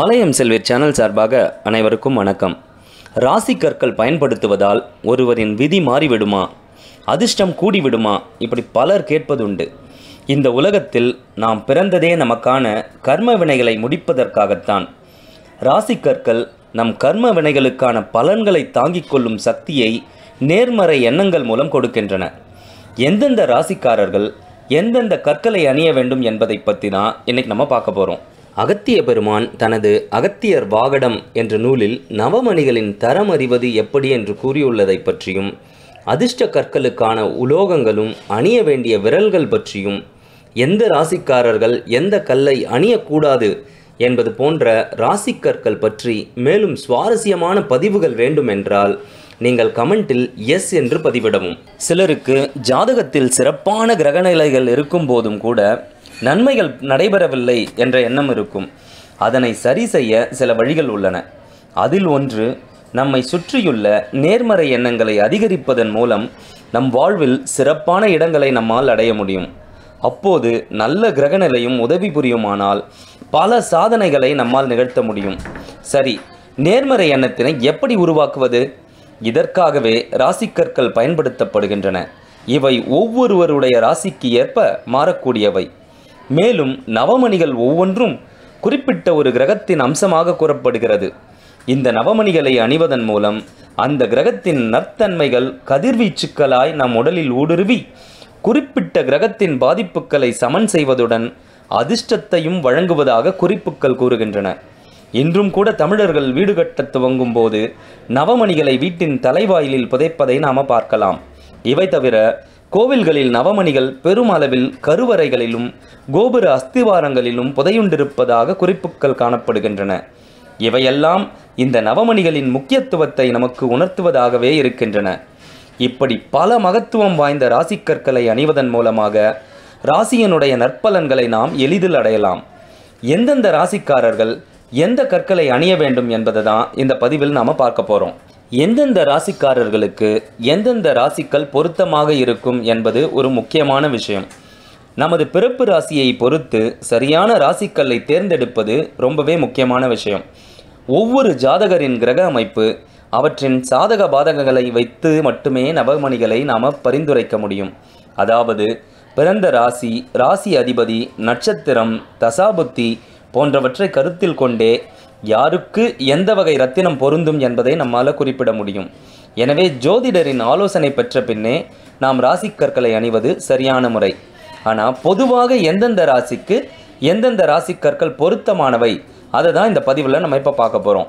ஆலயம் செல்வி சேனல் சார்பாக அனைவருக்கும் வணக்கம் ராசி கற்கள் பயன்படுத்துவதால் ஒருவரின் விதி மாறிவிடுமா அதிர்ஷ்டம் கூடிவிடுமா இப்படி பலர் கேட்பதுண்டு இந்த உலகத்தில் நாம் பிறந்ததே நமக்கான கர்ம வினைகளை முடிப்பதற்காகத்தான் ராசி கற்கள் நம் கர்ம வினைகளுக்கான பலன்களை தாங்கிக் கொள்ளும் சக்தியை நேர்மறை எண்ணங்கள் மூலம் கொடுக்கின்றன எந்தெந்த ராசிக்காரர்கள் எந்தெந்த கற்களை அணிய வேண்டும் என்பதை பற்றி தான் இன்றைக்கி நம்ம பார்க்க போகிறோம் அகத்திய பெருமான் தனது அகத்தியர் வாகடம் என்ற நூலில் நவமணிகளின் தரம் அறிவது எப்படி என்று கூறியுள்ளதை பற்றியும் அதிர்ஷ்ட கற்களுக்கான உலோகங்களும் அணிய வேண்டிய விரல்கள் பற்றியும் எந்த ராசிக்காரர்கள் எந்த கல்லை அணியக்கூடாது என்பது போன்ற ராசி கற்கள் பற்றி மேலும் சுவாரஸ்யமான பதிவுகள் வேண்டுமென்றால் நீங்கள் கமெண்டில் எஸ் என்று பதிவிடவும் சிலருக்கு ஜாதகத்தில் சிறப்பான கிரகநிலைகள் இருக்கும் போதும் கூட நன்மைகள் நடைபெறவில்லை என்ற எண்ணம் இருக்கும் அதனை சரி செய்ய சில வழிகள் உள்ளன அதில் ஒன்று நம்மை சுற்றியுள்ள நேர்மறை எண்ணங்களை அதிகரிப்பதன் மூலம் நம் வாழ்வில் சிறப்பான இடங்களை நம்மால் அடைய முடியும் அப்போது நல்ல கிரகநிலையும் உதவி புரியுமானால் பல சாதனைகளை நம்மால் நிகழ்த்த முடியும் சரி நேர்மறை எண்ணத்தினை எப்படி உருவாக்குவது இதற்காகவே ராசிக்கற்கள் பயன்படுத்தப்படுகின்றன இவை ஒவ்வொருவருடைய ராசிக்கு ஏற்ப மாறக்கூடியவை மேலும் நவமணிகள் ஒவ்வொன்றும் குறிப்பிட்ட ஒரு கிரகத்தின் அம்சமாக கூறப்படுகிறது இந்த நவமணிகளை அணிவதன் மூலம் அந்த கிரகத்தின் நற்தன்மைகள் கதிர்வீச்சுக்களாய் நம் உடலில் ஊடுருவி குறிப்பிட்ட கிரகத்தின் பாதிப்புகளை சமன் செய்வதுடன் அதிர்ஷ்டத்தையும் வழங்குவதாக குறிப்புகள் கூறுகின்றன இன்றும் கூட தமிழர்கள் வீடு கட்ட துவங்கும் போது நவமணிகளை வீட்டின் தலைவாயிலில் புதைப்பதை நாம் பார்க்கலாம் இவை தவிர கோவில்களில் நவமணிகள் பெருமளவில் கருவறைகளிலும் கோபுர அஸ்திவாரங்களிலும் புதையுண்டிருப்பதாக குறிப்புகள் காணப்படுகின்றன இவையெல்லாம் இந்த நவமணிகளின் முக்கியத்துவத்தை நமக்கு உணர்த்துவதாகவே இருக்கின்றன இப்படி பல மகத்துவம் வாய்ந்த ராசிக்கற்களை அணிவதன் மூலமாக ராசியினுடைய நற்பலன்களை நாம் எளிதில் அடையலாம் எந்தெந்த ராசிக்காரர்கள் எந்த கற்களை அணிய வேண்டும் என்பதை தான் இந்த பதிவில் நாம் பார்க்க போகிறோம் எந்தெந்த ராசிக்காரர்களுக்கு எந்தெந்த ராசிக்கள் பொருத்தமாக இருக்கும் என்பது ஒரு முக்கியமான விஷயம் நமது பிறப்பு ராசியை பொறுத்து சரியான ராசிக்கல்லை தேர்ந்தெடுப்பது ரொம்பவே முக்கியமான விஷயம் ஒவ்வொரு ஜாதகரின் கிரக அமைப்பு அவற்றின் சாதக பாதகங்களை வைத்து மட்டுமே நவமணிகளை நாம் பரிந்துரைக்க முடியும் அதாவது பிறந்த ராசி ராசி அதிபதி நட்சத்திரம் தசாபுத்தி போன்றவற்றை கருத்தில் கொண்டே யாருக்கு எந்த வகை ரத்தினம் பொருந்தும் என்பதை நம்மால் குறிப்பிட முடியும் எனவே ஜோதிடரின் ஆலோசனை பெற்ற பின்னே நாம் ராசிக்கற்களை அணிவது சரியான முறை ஆனால் பொதுவாக எந்தெந்த ராசிக்கு எந்தெந்த ராசிக்கற்கள் பொருத்தமானவை அதை தான் இந்த பதிவில் நம்ம இப்போ பார்க்க போகிறோம்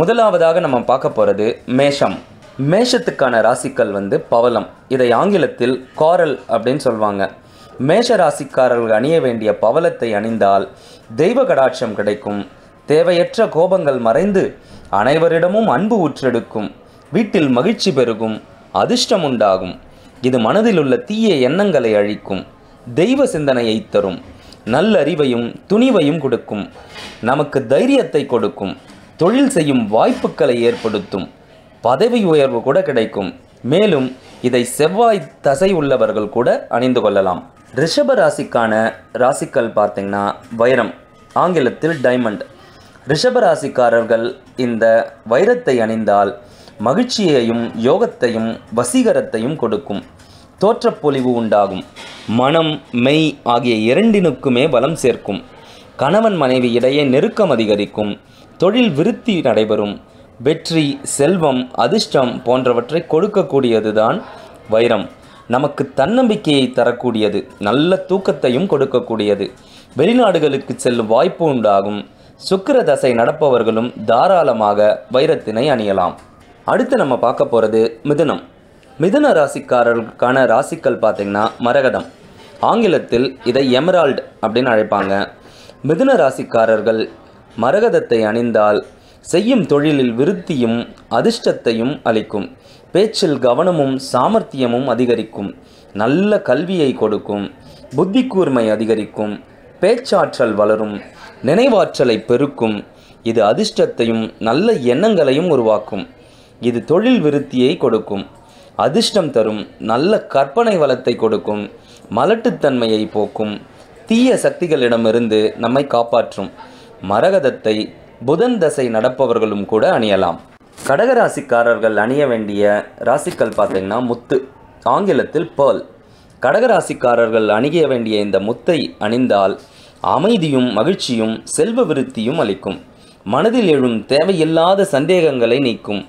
முதலாவதாக நம்ம பார்க்க போகிறது மேஷம் மேஷத்துக்கான ராசிக்கள் வந்து பவளம் இதை ஆங்கிலத்தில் காரல் அப்படின்னு சொல்லுவாங்க மேஷ ராசிக்காரர்கள் அணிய வேண்டிய பவளத்தை அணிந்தால் தெய்வ கடாட்சம் கிடைக்கும் தேவையற்ற கோபங்கள் மறைந்து அனைவரிடமும் அன்பு உற்றெடுக்கும் வீட்டில் மகிழ்ச்சி பெருகும் அதிர்ஷ்டம் உண்டாகும் இது மனதில் உள்ள தீய எண்ணங்களை அழிக்கும் தெய்வ சிந்தனையை தரும் நல்லறிவையும் துணிவையும் கொடுக்கும் நமக்கு தைரியத்தை கொடுக்கும் தொழில் செய்யும் வாய்ப்புகளை ஏற்படுத்தும் பதவி உயர்வு கூட கிடைக்கும் மேலும் இதை செவ்வாய் தசை உள்ளவர்கள் கூட அணிந்து கொள்ளலாம் ரிஷப ராசிக்கான ராசிக்கள் பார்த்திங்கன்னா வைரம் ஆங்கிலத்தில் டைமண்ட் ரிஷபராசிக்காரர்கள் இந்த வைரத்தை அணிந்தால் மகிழ்ச்சியையும் யோகத்தையும் வசீகரத்தையும் கொடுக்கும் தோற்றப்பொலிவு உண்டாகும் மனம் மெய் ஆகிய இரண்டினுக்குமே பலம் சேர்க்கும் கணவன் மனைவி இடையே நெருக்கம் அதிகரிக்கும் தொழில் விருத்தி நடைபெறும் வெற்றி செல்வம் அதிர்ஷ்டம் போன்றவற்றை கொடுக்கக்கூடியதுதான் வைரம் நமக்கு தன்னம்பிக்கையை தரக்கூடியது நல்ல தூக்கத்தையும் கொடுக்கக்கூடியது வெளிநாடுகளுக்கு செல்லும் வாய்ப்பு உண்டாகும் சுக்கிர தசை நடப்பவர்களும் தாராளமாக வைரத்தினை அணியலாம் அடுத்து நம்ம பார்க்க போகிறது மிதுனம் மிதுன ராசிக்காரர்களுக்கான ராசிக்கள் பார்த்திங்கன்னா மரகதம் ஆங்கிலத்தில் இதை எமரால்டு அப்படின்னு அழைப்பாங்க மிதுன ராசிக்காரர்கள் மரகதத்தை அணிந்தால் செய்யும் தொழிலில் விருத்தியும் அதிர்ஷ்டத்தையும் அளிக்கும் பேச்சில் கவனமும் சாமர்த்தியமும் அதிகரிக்கும் நல்ல கல்வியை கொடுக்கும் புத்தி கூர்மை அதிகரிக்கும் பேச்சாற்றல் வளரும் நினைவாற்றலை பெருக்கும் இது அதிர்ஷ்டத்தையும் நல்ல எண்ணங்களையும் உருவாக்கும் இது தொழில் விருத்தியை கொடுக்கும் அதிர்ஷ்டம் தரும் நல்ல கற்பனை வளத்தை கொடுக்கும் மலட்டுத்தன்மையை போக்கும் தீய சக்திகளிடமிருந்து நம்மை காப்பாற்றும் மரகதத்தை புதன் தசை நடப்பவர்களும் கூட அணியலாம் கடகராசிக்காரர்கள் அணிய வேண்டிய ராசிக்கள் பார்த்திங்கன்னா முத்து ஆங்கிலத்தில் பேர்ல் கடகராசிக்காரர்கள் அணிய வேண்டிய இந்த முத்தை அணிந்தால் அமைதியும் மகிழ்ச்சியும் செல்வ விருத்தியும் அளிக்கும் மனதில் எழும் தேவையில்லாத சந்தேகங்களை நீக்கும்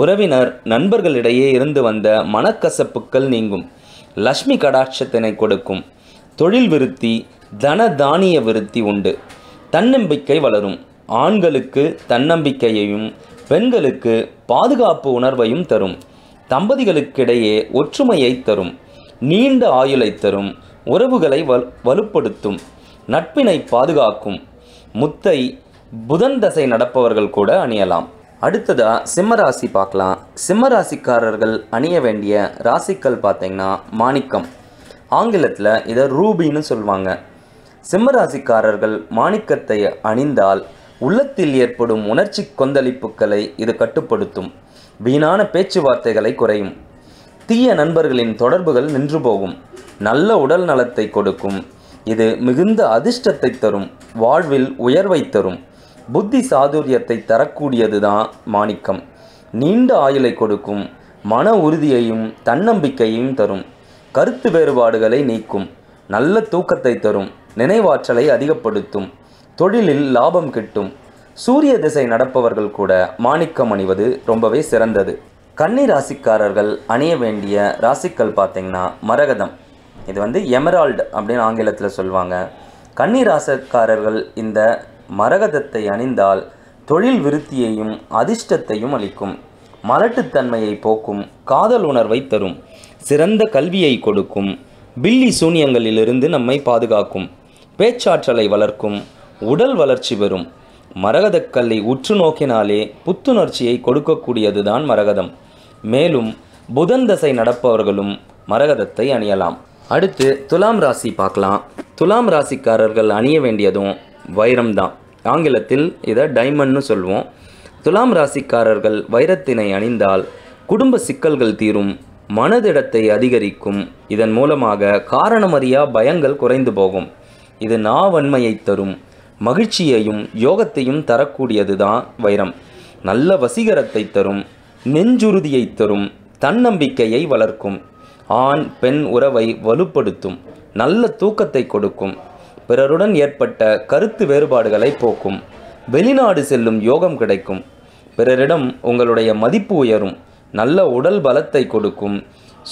உறவினர் நண்பர்களிடையே இருந்து வந்த மனக்கசப்புக்கள் நீங்கும் லக்ஷ்மி கடாட்சத்தினை கொடுக்கும் தொழில் விருத்தி தன தானிய விருத்தி உண்டு தன்னம்பிக்கை வளரும் ஆண்களுக்கு தன்னம்பிக்கையையும் பெண்களுக்கு பாதுகாப்பு உணர்வையும் தரும் தம்பதிகளுக்கிடையே ஒற்றுமையை தரும் நீண்ட ஆயுளை தரும் உறவுகளை வலுப்படுத்தும் நட்பினை பாதுகாக்கும் முத்தை புதன் தசை நடப்பவர்கள் கூட அணியலாம் அடுத்ததா சிம்மராசி பார்க்கலாம் சிம்மராசிக்காரர்கள் அணிய வேண்டிய ராசிக்கள் பார்த்திங்கன்னா மாணிக்கம் ஆங்கிலத்தில் இதை ரூபின்னு சொல்லுவாங்க சிம்மராசிக்காரர்கள் மாணிக்கத்தை அணிந்தால் உள்ளத்தில் ஏற்படும் உணர்ச்சி கொந்தளிப்புகளை இது கட்டுப்படுத்தும் வீணான பேச்சுவார்த்தைகளை குறையும் தீய நண்பர்களின் தொடர்புகள் நின்று போகும் நல்ல உடல் நலத்தை கொடுக்கும் இது மிகுந்த அதிர்ஷ்டத்தை தரும் வாழ்வில் உயர்வை தரும் புத்தி சாதுரியத்தை தரக்கூடியது தான் மாணிக்கம் நீண்ட ஆயுளை கொடுக்கும் மன உறுதியையும் தன்னம்பிக்கையையும் தரும் கருத்து வேறுபாடுகளை நீக்கும் நல்ல தூக்கத்தை தரும் நினைவாற்றலை அதிகப்படுத்தும் தொழிலில் லாபம் கிட்டும் சூரிய திசை நடப்பவர்கள் கூட மாணிக்கம் அணிவது ரொம்பவே சிறந்தது கன்னி ராசிக்காரர்கள் அணிய வேண்டிய ராசிக்கள் பார்த்தீங்கன்னா மரகதம் இது வந்து எமரால்டு அப்படின்னு ஆங்கிலத்தில் சொல்லுவாங்க கன்னிராசக்காரர்கள் இந்த மரகதத்தை அணிந்தால் தொழில் விருத்தியையும் அதிர்ஷ்டத்தையும் அளிக்கும் மலட்டுத்தன்மையை போக்கும் காதல் உணர்வை தரும் சிறந்த கல்வியை கொடுக்கும் பில்லி சூனியங்களிலிருந்து நம்மை பாதுகாக்கும் பேச்சாற்றலை வளர்க்கும் உடல் வளர்ச்சி பெறும் மரகதக்கல்லை உற்று நோக்கினாலே புத்துணர்ச்சியை தான் மரகதம் மேலும் புதன் தசை நடப்பவர்களும் மரகதத்தை அணியலாம் அடுத்து துலாம் ராசி பார்க்கலாம் துலாம் ராசிக்காரர்கள் அணிய வேண்டியதும் வைரம் தான் ஆங்கிலத்தில் இதை டைமண்ட்னு சொல்வோம் துலாம் ராசிக்காரர்கள் வைரத்தினை அணிந்தால் குடும்ப சிக்கல்கள் தீரும் மனதிடத்தை அதிகரிக்கும் இதன் மூலமாக காரணமறியா பயங்கள் குறைந்து போகும் இது நாவன்மையை தரும் மகிழ்ச்சியையும் யோகத்தையும் தரக்கூடியது தான் வைரம் நல்ல வசீகரத்தை தரும் நெஞ்சுறுதியை தரும் தன்னம்பிக்கையை வளர்க்கும் ஆண் பெண் உறவை வலுப்படுத்தும் நல்ல தூக்கத்தை கொடுக்கும் பிறருடன் ஏற்பட்ட கருத்து வேறுபாடுகளை போக்கும் வெளிநாடு செல்லும் யோகம் கிடைக்கும் பிறரிடம் உங்களுடைய மதிப்பு உயரும் நல்ல உடல் பலத்தை கொடுக்கும்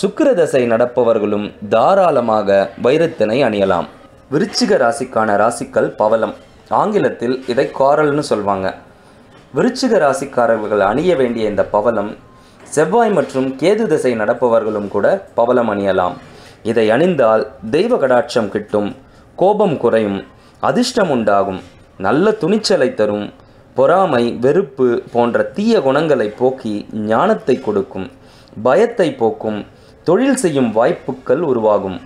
சுக்கிர தசை நடப்பவர்களும் தாராளமாக வைரத்தினை அணியலாம் விருச்சிக ராசிக்கான ராசிக்கள் பவலம் ஆங்கிலத்தில் இதை காரல்னு சொல்வாங்க விருச்சிக ராசிக்காரர்கள் அணிய வேண்டிய இந்த பவலம் செவ்வாய் மற்றும் கேது திசை நடப்பவர்களும் கூட பவலம் அணியலாம் இதை அணிந்தால் தெய்வ கடாட்சம் கிட்டும் கோபம் குறையும் அதிர்ஷ்டம் உண்டாகும் நல்ல துணிச்சலை தரும் பொறாமை வெறுப்பு போன்ற தீய குணங்களை போக்கி ஞானத்தை கொடுக்கும் பயத்தை போக்கும் தொழில் செய்யும் வாய்ப்புகள் உருவாகும்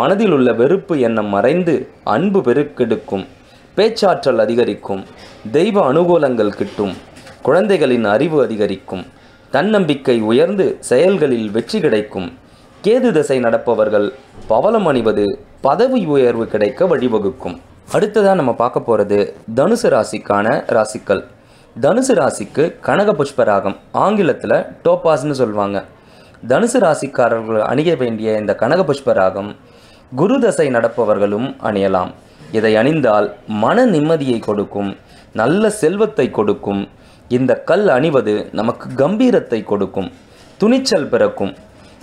மனதில் உள்ள வெறுப்பு எண்ணம் மறைந்து அன்பு பெருக்கெடுக்கும் பேச்சாற்றல் அதிகரிக்கும் தெய்வ அனுகூலங்கள் கிட்டும் குழந்தைகளின் அறிவு அதிகரிக்கும் தன்னம்பிக்கை உயர்ந்து செயல்களில் வெற்றி கிடைக்கும் கேது தசை நடப்பவர்கள் பவலம் அணிவது பதவி உயர்வு கிடைக்க வழிவகுக்கும் அடுத்ததாக நம்ம பார்க்க போகிறது தனுசு ராசிக்கான ராசிக்கள் தனுசு ராசிக்கு கனக புஷ்பராகம் ஆங்கிலத்தில் டோபாஸ்ன்னு சொல்லுவாங்க தனுசு ராசிக்காரர்கள் அணிய வேண்டிய இந்த கனக புஷ்பராகம் குரு தசை நடப்பவர்களும் அணியலாம் இதை அணிந்தால் மன நிம்மதியை கொடுக்கும் நல்ல செல்வத்தை கொடுக்கும் இந்த கல் அணிவது நமக்கு கம்பீரத்தை கொடுக்கும் துணிச்சல் பிறக்கும்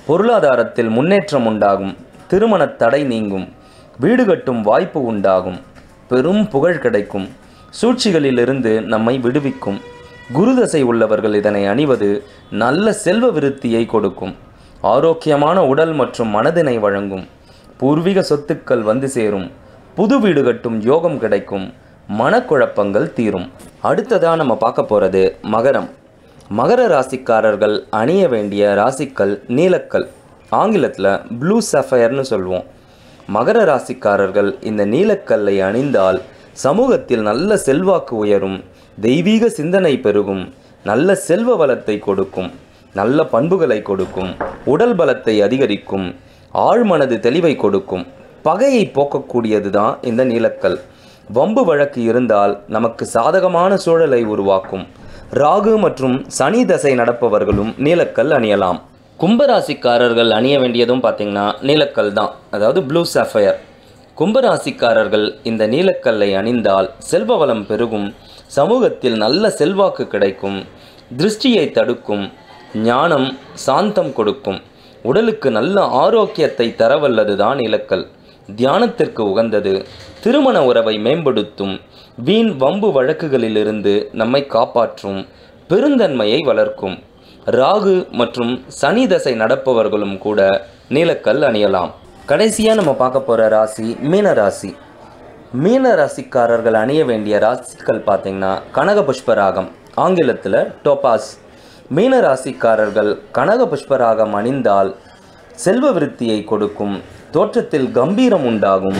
பொருளாதாரத்தில் முன்னேற்றம் உண்டாகும் திருமண தடை நீங்கும் வீடு கட்டும் வாய்ப்பு உண்டாகும் பெரும் புகழ் கிடைக்கும் சூழ்ச்சிகளிலிருந்து நம்மை விடுவிக்கும் குருதசை உள்ளவர்கள் இதனை அணிவது நல்ல செல்வ விருத்தியை கொடுக்கும் ஆரோக்கியமான உடல் மற்றும் மனதினை வழங்கும் பூர்வீக சொத்துக்கள் வந்து சேரும் புது வீடு கட்டும் யோகம் கிடைக்கும் மனக்குழப்பங்கள் தீரும் அடுத்ததாக நம்ம பார்க்க போகிறது மகரம் மகர ராசிக்காரர்கள் அணிய வேண்டிய ராசிக்கல் நீலக்கல் ஆங்கிலத்தில் ப்ளூ சஃபயர்னு சொல்லுவோம் மகர ராசிக்காரர்கள் இந்த நீலக்கல்லை அணிந்தால் சமூகத்தில் நல்ல செல்வாக்கு உயரும் தெய்வீக சிந்தனை பெருகும் நல்ல செல்வ வளத்தை கொடுக்கும் நல்ல பண்புகளை கொடுக்கும் உடல் பலத்தை அதிகரிக்கும் ஆழ்மனது தெளிவை கொடுக்கும் பகையை போக்கக்கூடியது தான் இந்த நீலக்கல் வம்பு வழக்கு இருந்தால் நமக்கு சாதகமான சூழலை உருவாக்கும் ராகு மற்றும் சனி தசை நடப்பவர்களும் நீலக்கல் அணியலாம் கும்பராசிக்காரர்கள் அணிய வேண்டியதும் பார்த்திங்கன்னா நீலக்கல் தான் அதாவது ப்ளூ சஃபயர் கும்பராசிக்காரர்கள் இந்த நீலக்கல்லை அணிந்தால் செல்வ வளம் பெருகும் சமூகத்தில் நல்ல செல்வாக்கு கிடைக்கும் திருஷ்டியை தடுக்கும் ஞானம் சாந்தம் கொடுக்கும் உடலுக்கு நல்ல ஆரோக்கியத்தை தரவல்லது தான் நீலக்கல் தியானத்திற்கு உகந்தது திருமண உறவை மேம்படுத்தும் வீண் வம்பு வழக்குகளிலிருந்து நம்மை காப்பாற்றும் பெருந்தன்மையை வளர்க்கும் ராகு மற்றும் சனி தசை நடப்பவர்களும் கூட நீலக்கல் அணியலாம் கடைசியாக நம்ம பார்க்க போகிற ராசி மீன ராசி மீன ராசிக்காரர்கள் அணிய வேண்டிய ராசிகள் பார்த்திங்கன்னா கனக புஷ்பராகம் ஆங்கிலத்தில் டோபாஸ் மீன ராசிக்காரர்கள் கனக புஷ்பராகம் அணிந்தால் செல்வ விருத்தியை கொடுக்கும் தோற்றத்தில் கம்பீரம் உண்டாகும்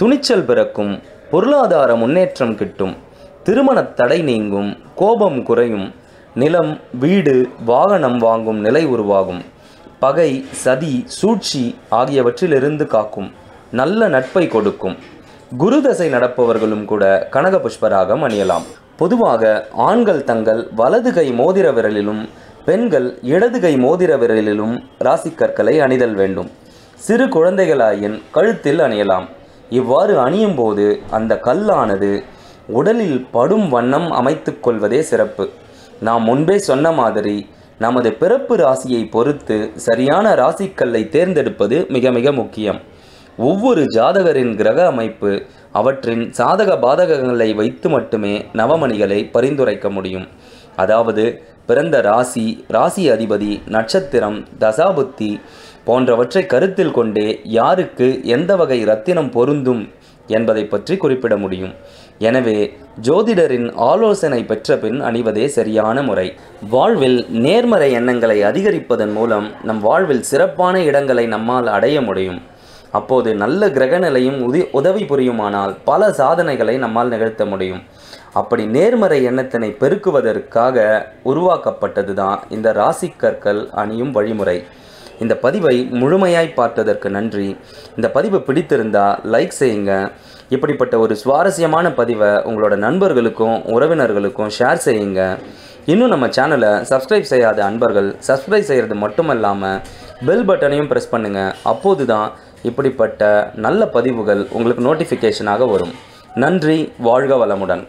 துணிச்சல் பிறக்கும் பொருளாதார முன்னேற்றம் கிட்டும் திருமண தடை நீங்கும் கோபம் குறையும் நிலம் வீடு வாகனம் வாங்கும் நிலை உருவாகும் பகை சதி சூழ்ச்சி ஆகியவற்றிலிருந்து காக்கும் நல்ல நட்பை கொடுக்கும் குரு தசை நடப்பவர்களும் கூட கனக புஷ்பராக அணியலாம் பொதுவாக ஆண்கள் தங்கள் வலது கை மோதிர விரலிலும் பெண்கள் இடது கை மோதிர விரலிலும் ராசிக்கற்களை அணிதல் வேண்டும் சிறு குழந்தைகளாயின் கழுத்தில் அணியலாம் இவ்வாறு அணியும் போது அந்த கல்லானது உடலில் படும் வண்ணம் அமைத்து கொள்வதே சிறப்பு நாம் முன்பே சொன்ன மாதிரி நமது பிறப்பு ராசியை பொறுத்து சரியான ராசிக்கல்லை தேர்ந்தெடுப்பது மிக மிக முக்கியம் ஒவ்வொரு ஜாதகரின் கிரக அமைப்பு அவற்றின் சாதக பாதகங்களை வைத்து மட்டுமே நவமணிகளை பரிந்துரைக்க முடியும் அதாவது பிறந்த ராசி ராசி அதிபதி நட்சத்திரம் தசாபுத்தி போன்றவற்றை கருத்தில் கொண்டே யாருக்கு எந்த வகை ரத்தினம் பொருந்தும் என்பதை பற்றி குறிப்பிட முடியும் எனவே ஜோதிடரின் ஆலோசனை பெற்ற பின் அணிவதே சரியான முறை வாழ்வில் நேர்மறை எண்ணங்களை அதிகரிப்பதன் மூலம் நம் வாழ்வில் சிறப்பான இடங்களை நம்மால் அடைய முடியும் அப்போது நல்ல கிரகநிலையும் உதவி புரியுமானால் பல சாதனைகளை நம்மால் நிகழ்த்த முடியும் அப்படி நேர்மறை எண்ணத்தினை பெருக்குவதற்காக உருவாக்கப்பட்டது தான் இந்த ராசி கற்கள் அணியும் வழிமுறை இந்த பதிவை முழுமையாய் பார்த்ததற்கு நன்றி இந்த பதிவு பிடித்திருந்தால் லைக் செய்யுங்க இப்படிப்பட்ட ஒரு சுவாரஸ்யமான பதிவை உங்களோட நண்பர்களுக்கும் உறவினர்களுக்கும் ஷேர் செய்யுங்க இன்னும் நம்ம சேனலை சப்ஸ்கிரைப் செய்யாத அன்பர்கள் சப்ஸ்கிரைப் செய்கிறது மட்டுமல்லாமல் பெல் பட்டனையும் ப்ரெஸ் பண்ணுங்கள் அப்போது தான் இப்படிப்பட்ட நல்ல பதிவுகள் உங்களுக்கு நோட்டிஃபிகேஷனாக வரும் நன்றி வாழ்க வளமுடன்